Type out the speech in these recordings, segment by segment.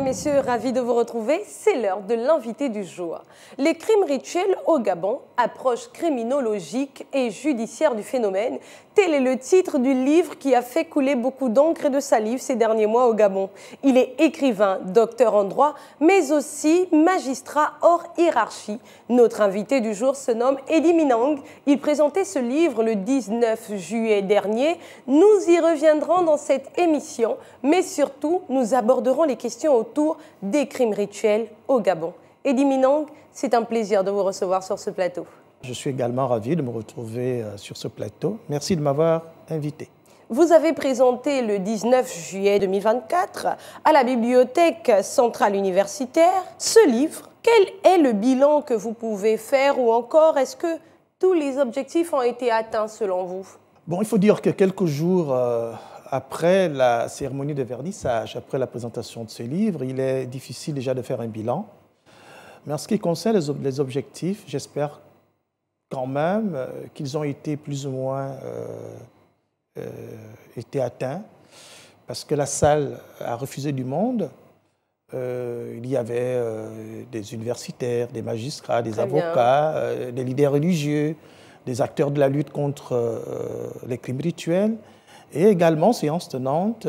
mesdames, messieurs, ravis de vous retrouver. C'est l'heure de l'invité du jour. Les crimes rituels au Gabon, approche criminologique et judiciaire du phénomène, Tel est le titre du livre qui a fait couler beaucoup d'encre et de salive ces derniers mois au Gabon. Il est écrivain, docteur en droit, mais aussi magistrat hors hiérarchie. Notre invité du jour se nomme Eddie Minang. Il présentait ce livre le 19 juillet dernier. Nous y reviendrons dans cette émission, mais surtout, nous aborderons les questions autour des crimes rituels au Gabon. Eddie Minang, c'est un plaisir de vous recevoir sur ce plateau. Je suis également ravi de me retrouver euh, sur ce plateau. Merci de m'avoir invité. Vous avez présenté le 19 juillet 2024 à la Bibliothèque centrale universitaire ce livre. Quel est le bilan que vous pouvez faire ou encore est-ce que tous les objectifs ont été atteints selon vous Bon, il faut dire que quelques jours euh, après la cérémonie de vernissage, après la présentation de ce livre, il est difficile déjà de faire un bilan. Mais en ce qui concerne les objectifs, j'espère quand même euh, qu'ils ont été plus ou moins euh, euh, été atteints, parce que la salle a refusé du monde. il y avait des universitaires, des magistrats, des avocats, des leaders religieux, des acteurs de la lutte contre les crimes rituels. Et également, séance tenante,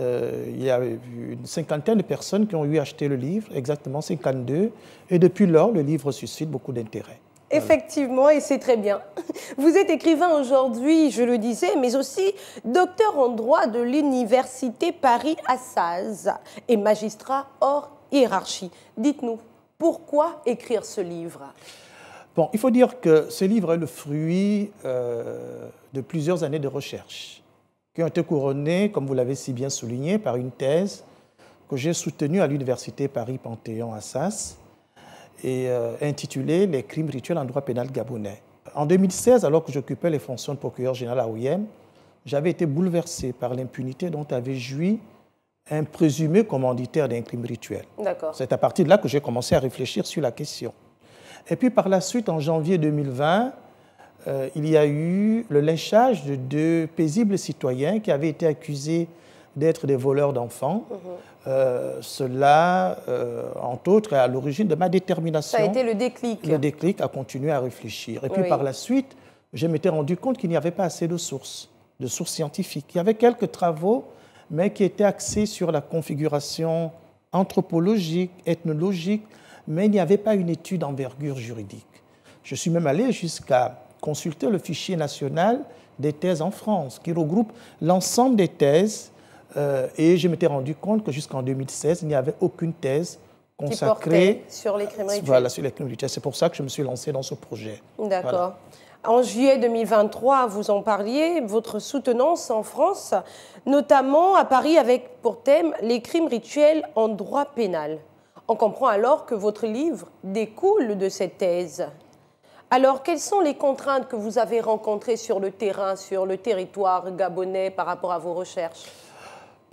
il y a une cinquantaine de personnes qui ont eu acheté le livre, exactement 52, et depuis lors, le livre suscite beaucoup d'intérêt. Effectivement, et c'est très bien. Vous êtes écrivain aujourd'hui, je le disais, mais aussi docteur en droit de l'université Paris-Assas et magistrat hors hiérarchie. Dites-nous, pourquoi écrire ce livre Bon, il faut dire que ce livre est le fruit euh, de plusieurs années de recherche qui ont été couronnées, comme vous l'avez si bien souligné, par une thèse que j'ai soutenue à l'université Paris-Panthéon-Assas et euh, intitulé Les crimes rituels en droit pénal gabonais. En 2016, alors que j'occupais les fonctions de procureur général à OIM, j'avais été bouleversé par l'impunité dont avait joui un présumé commanditaire d'un crime rituel. C'est à partir de là que j'ai commencé à réfléchir sur la question. Et puis par la suite, en janvier 2020, euh, il y a eu le lynchage de deux paisibles citoyens qui avaient été accusés d'être des voleurs d'enfants. Mhm. Euh, cela, euh, entre autres, est à l'origine de ma détermination. Ça a été le déclic. Le déclic à continuer à réfléchir. Et puis par la suite, je m'étais rendu compte qu'il n'y avait pas assez de sources, de sources scientifiques. Il y avait quelques travaux, mais qui étaient axés sur la configuration anthropologique, ethnologique, mais il n'y avait pas une étude d'envergure juridique. Je suis même allé jusqu'à consulter le fichier national des thèses en France, qui regroupe l'ensemble des thèses euh, et je m'étais rendu compte que jusqu'en 2016, il n'y avait aucune thèse consacrée sur les crimes rituels. Voilà, sur les crimes rituels. C'est pour ça que je me suis lancé dans ce projet. D'accord. En juillet 2023, vous en parliez, votre soutenance en France, notamment à Paris avec pour thème les crimes rituels en droit pénal. On comprend alors que votre livre découle de cette thèse. Alors, quelles sont les contraintes que vous avez rencontrées sur le terrain, sur le territoire gabonais par rapport à vos recherches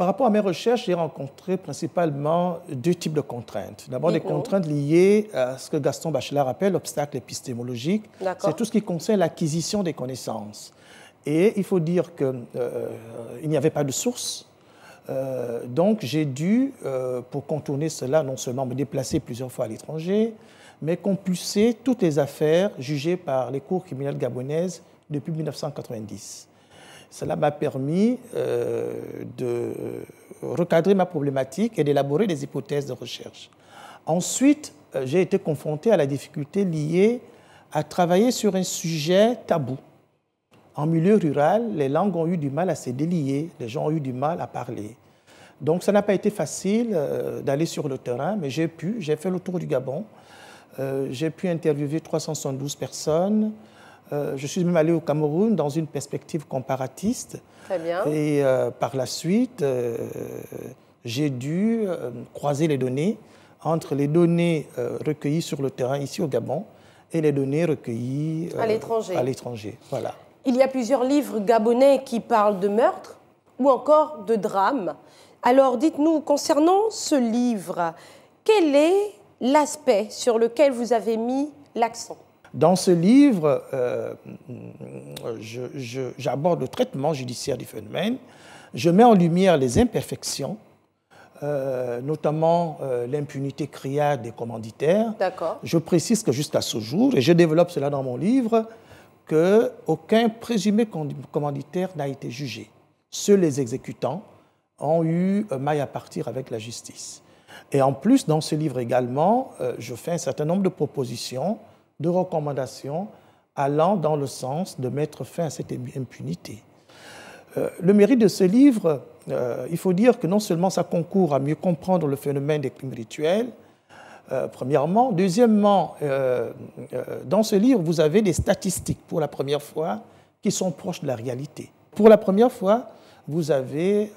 par rapport à mes recherches, j'ai rencontré principalement deux types de contraintes. D'abord, des contraintes liées à ce que Gaston Bachelard appelle l'obstacle épistémologique. C'est tout ce qui concerne l'acquisition des connaissances. Et il faut dire qu'il euh, n'y avait pas de source. Euh, donc j'ai dû, euh, pour contourner cela, non seulement me déplacer plusieurs fois à l'étranger, mais compulser toutes les affaires jugées par les cours criminelles gabonaises depuis 1990. Cela m'a permis euh, de euh, recadrer ma problématique et d'élaborer des hypothèses de recherche. Ensuite, euh, j'ai été confronté à la difficulté liée à travailler sur un sujet tabou. En milieu rural, les langues ont eu du mal à se délier, les gens ont eu du mal à parler. Donc ça n'a pas été facile d'aller sur le terrain, mais j'ai pu, j'ai fait le tour du Gabon, j'ai pu interviewer 372 personnes, euh, je suis même allé au Cameroun dans une perspective comparatiste. Très bien. Et euh, par la suite, euh, j'ai dû croiser les données entre les données recueillies sur le terrain ici au Gabon et les données recueillies à l'étranger. Voilà. Il y a plusieurs livres gabonais qui parlent de meurtre ou encore de drame. Alors dites-nous, concernant ce livre, quel est l'aspect sur lequel vous avez mis l'accent dans ce livre, euh, j'aborde le traitement judiciaire du phénomène. Je mets en lumière les imperfections, euh, notamment euh, l'impunité criarde des commanditaires. Je précise que jusqu'à ce jour, et je développe cela dans mon livre, qu'aucun présumé commanditaire n'a été jugé. Seuls les exécutants ont eu maille à partir avec la justice. Et en plus, dans ce livre également, je fais un certain nombre de propositions de recommandations allant dans le sens de mettre fin à cette impunité. Euh, le mérite de ce livre, euh, il faut dire que non seulement ça concourt à mieux comprendre le phénomène des crimes rituels, euh, premièrement. Deuxièmement, dans ce livre, vous avez des statistiques pour la première fois qui sont proches de la réalité. Pour la première fois, vous avez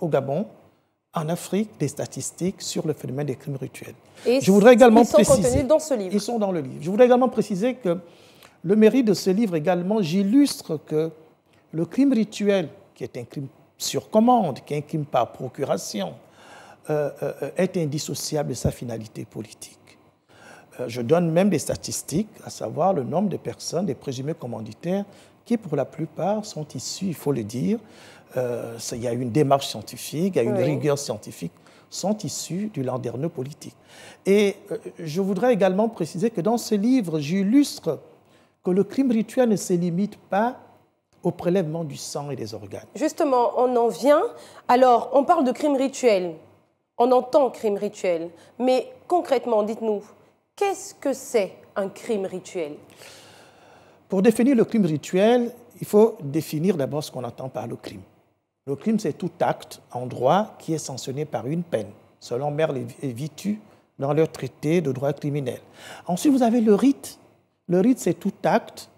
au Gabon en Afrique des statistiques sur le phénomène des crimes rituels. Et Je voudrais également ils sont contenus dans ce livre. Ils sont dans le livre. Je voudrais également préciser que le mérite de ce livre également, j'illustre que le crime rituel, qui est un crime sur commande, qui est un crime par procuration, euh, euh, est indissociable de sa finalité politique. Euh, je donne même des statistiques, à savoir le nombre de personnes, des présumés commanditaires, qui pour la plupart sont issus, il faut le dire, euh, il y a une démarche scientifique, il y a une rigueur scientifique, sont issus du landerneau politique. Et euh, je voudrais également préciser que dans ce livre, j'illustre que le crime rituel ne se limite pas au prélèvement du sang et des organes. Justement, on en vient. Alors, on parle de crime rituel, on entend crime rituel, mais concrètement, dites-nous, qu'est-ce que c'est un crime rituel Pour définir le crime rituel, il faut définir d'abord ce qu'on entend par le crime. Le crime, c'est tout acte en droit qui est sanctionné par une peine, selon Merle et Vitu dans leur traité de droit criminel. Ensuite, vous avez le rite. Le rite, c'est tout acte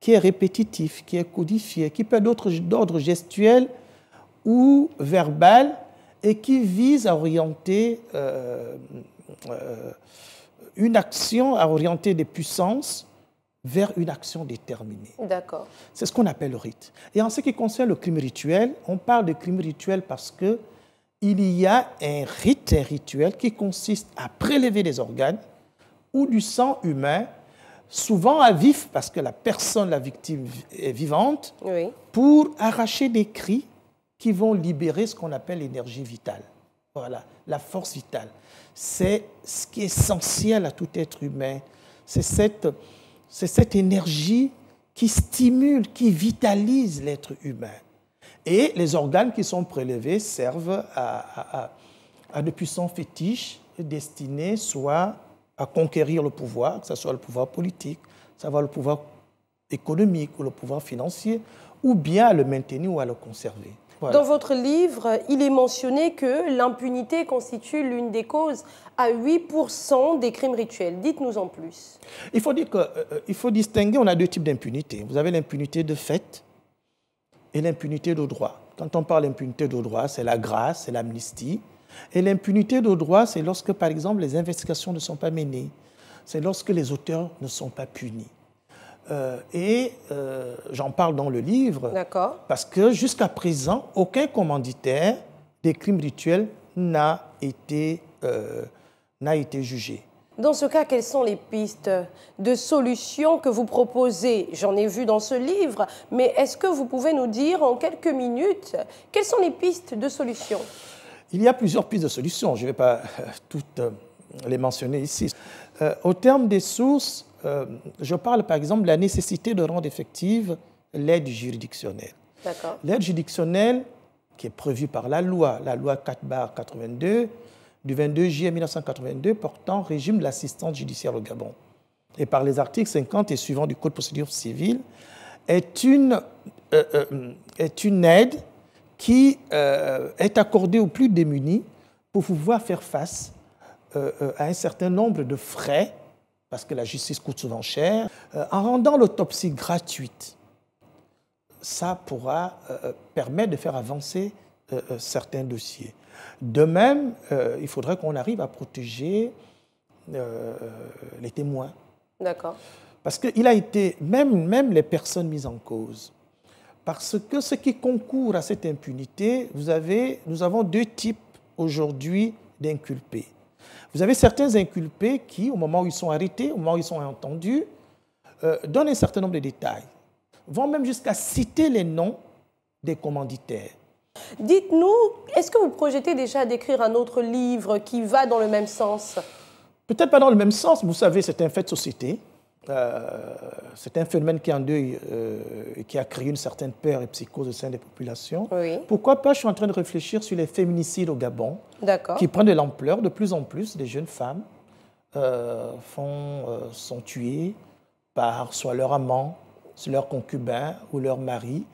qui est répétitif, qui est codifié, qui peut être d'ordre gestuel ou verbal et qui vise à orienter euh, euh, une action, à orienter des puissances vers une action déterminée. D'accord. C'est ce qu'on appelle le rite. Et en ce qui concerne le crime rituel, on parle de crime rituel parce que il y a un rite, un rituel qui consiste à prélever des organes ou du sang humain, souvent à vif parce que la personne, la victime est vivante, pour arracher des cris qui vont libérer ce qu'on appelle l'énergie vitale. Voilà, la force vitale. C'est ce qui est essentiel à tout être humain. C'est cette c'est cette énergie qui stimule, qui vitalise l'être humain. Et les organes qui sont prélevés servent à, de puissants fétiches destinés soit à conquérir le pouvoir, que ce soit le pouvoir politique, le pouvoir économique ou le pouvoir financier, ou bien à le maintenir ou à le conserver. Dans votre livre, il est mentionné que l'impunité constitue l'une des causes à 8% des crimes rituels. Dites-nous en plus. Il faut euh, euh, il faut distinguer, on a deux types d'impunité. Vous avez l'impunité de fait et l'impunité de droit. Quand on parle d'impunité de droit, c'est la grâce, c'est l'amnistie. Et l'impunité de droit, c'est lorsque, par exemple, les investigations ne sont pas menées. C'est lorsque les auteurs ne sont pas punis. Euh, et euh, j'en parle dans le livre parce que jusqu'à présent, aucun commanditaire des crimes rituels n'a été, euh, n'a été jugé. Dans ce cas, quelles sont les pistes de solutions que vous proposez J'en ai vu dans ce livre, mais est-ce que vous pouvez nous dire en quelques minutes quelles sont les pistes de solutions Il y a plusieurs pistes de solutions, je ne vais pas toutes les mentionner ici. au terme des sources, euh, je parle par exemple de la nécessité de rendre effective l'aide juridictionnelle. L'aide juridictionnelle qui est prévue par la loi, la loi 4-82 du 22 juillet 1982 portant régime de l'assistance judiciaire au Gabon et par les articles 50 et suivants du Code de procédure civile est une, euh, euh, est une aide qui est accordée aux plus démunis pour pouvoir faire face à un certain nombre de frais parce que la justice coûte souvent cher, euh, en rendant l'autopsie gratuite, ça pourra euh, euh, permettre de faire avancer certains dossiers. De même, il faudrait qu'on arrive à protéger les témoins. D'accord. Parce qu'il a été, même, même les personnes mises en cause, parce que ce qui concourt à cette impunité, vous avez, nous avons deux types aujourd'hui d'inculpés. Vous avez certains inculpés qui, au moment où ils sont arrêtés, au moment où ils sont entendus, euh, donnent un certain nombre de détails, vont même jusqu'à citer les noms des commanditaires. Dites-nous, est-ce que vous projetez déjà d'écrire un autre livre qui va dans le même sens Peut-être pas dans le même sens, vous savez, c'est un fait de société. Euh, c'est un phénomène qui endeuille euh, qui a créé une certaine peur et psychose au sein des populations. Pourquoi pas Je suis en train de réfléchir sur les féminicides au Gabon, qui prennent de l'ampleur. De plus en plus, des jeunes femmes euh, sont tuées par soit leur amant, soit leur concubin ou leur mari.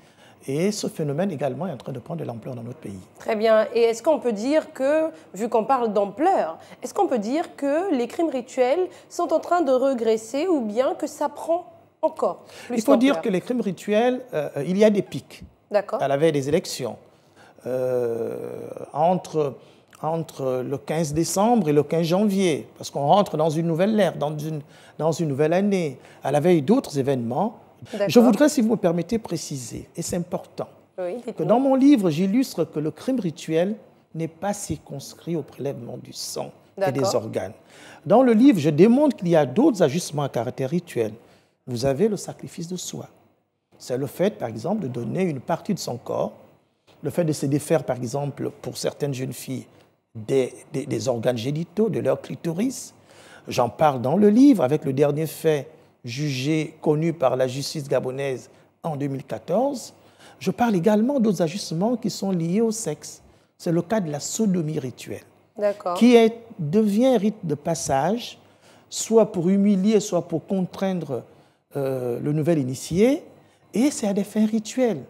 Et ce phénomène également est en train de prendre de l'ampleur dans notre pays. Très bien. Et est-ce qu'on peut dire que, vu qu'on parle d'ampleur, est-ce qu'on peut dire que les crimes rituels sont en train de regresser ou bien que ça prend encore plus Il faut dire que les crimes rituels, euh, euh, il y a des pics. D'accord. À la veille des élections. Euh, entre, entre le 15 décembre et le 15 janvier, parce qu'on rentre dans une nouvelle ère, dans une, dans une nouvelle année, à la veille d'autres événements, je voudrais, si vous me permettez, préciser, et c'est important, que dans mon livre, j'illustre que le crime rituel n'est pas circonscrit au prélèvement du sang et des organes. Dans le livre, je démontre qu'il y a d'autres ajustements à caractère rituel. Vous avez le sacrifice de soi. C'est le fait, par exemple, de donner une partie de son corps, le fait de se défaire, par exemple, pour certaines jeunes filles, des, des organes génitaux, de leur clitoris. J'en parle dans le livre avec le dernier fait jugé, connu par la justice gabonaise en 2014. Je parle également d'autres ajustements qui sont liés au sexe. C'est le cas de la sodomie rituelle, qui est, devient un rite de passage, soit pour humilier, soit pour contraindre euh, le nouvel initié, et c'est à des fins rituelles.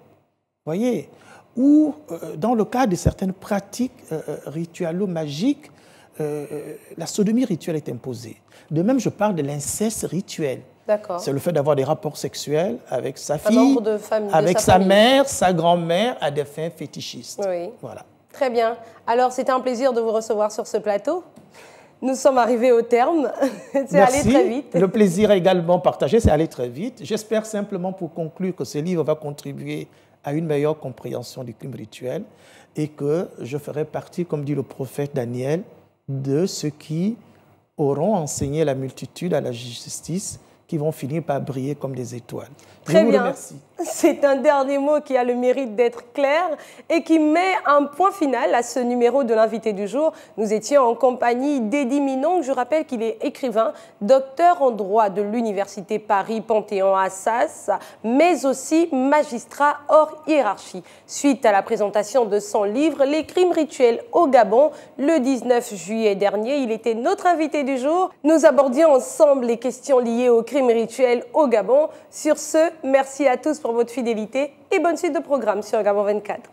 Voyez Ou euh, dans le cas de certaines pratiques euh, euh ritualo-magiques, la sodomie rituelle est imposée. De même, je parle de l'inceste rituel. C'est le fait d'avoir des rapports sexuels avec sa fille, avec sa, mère, sa grand-mère, à des fins fétichistes. Voilà. Très bien. Alors, c'était un plaisir de vous recevoir sur ce plateau. Nous sommes arrivés au terme. C'est allé très vite. Le plaisir également partagé, c'est allé très vite. J'espère simplement pour conclure que ce livre va contribuer à une meilleure compréhension du crime rituel et que je ferai partie, comme dit le prophète Daniel, de ceux qui auront enseigné la multitude à la justice qui vont finir par briller comme des étoiles. Très bien. C'est un dernier mot qui a le mérite d'être clair et qui met un point final à ce numéro de l'invité du jour. Nous étions en compagnie d'Eddie Minon. Je rappelle qu'il est écrivain, docteur en droit de l'Université Paris-Panthéon-Assas, mais aussi magistrat hors hiérarchie. Suite à la présentation de son livre « Les crimes rituels au Gabon », le 19 juillet dernier, il était notre invité du jour. Nous abordions ensemble les questions liées aux crimes rituels au Gabon. Sur ce, merci à tous votre fidélité et bonne suite de programmes sur Gabon 24.